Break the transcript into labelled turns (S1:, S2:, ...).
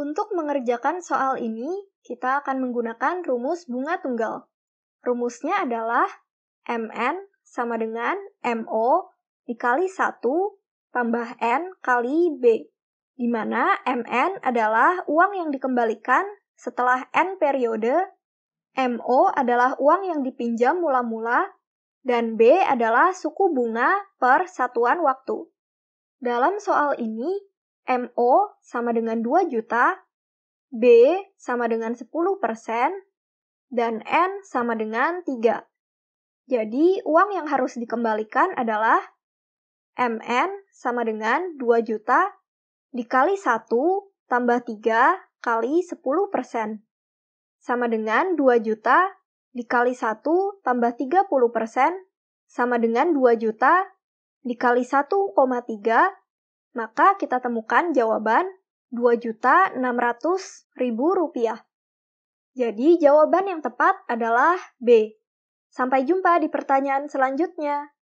S1: Untuk mengerjakan soal ini, kita akan menggunakan rumus bunga tunggal. Rumusnya adalah Mn sama dengan Mo dikali 1 tambah N kali B, di mana Mn adalah uang yang dikembalikan setelah N periode, Mo adalah uang yang dipinjam mula-mula, dan B adalah suku bunga per satuan waktu. Dalam soal ini, MO sama dengan 2 juta, B sama dengan 10%, persen, dan N sama dengan 3. Jadi, uang yang harus dikembalikan adalah MN sama dengan 2 juta dikali 1 tambah 3 kali 10 persen. Sama dengan 2 juta dikali 1 tambah 30 persen sama dengan 2 juta dikali 1,3 persen maka kita temukan jawaban 2.600.000 rupiah. Jadi jawaban yang tepat adalah B. Sampai jumpa di pertanyaan selanjutnya.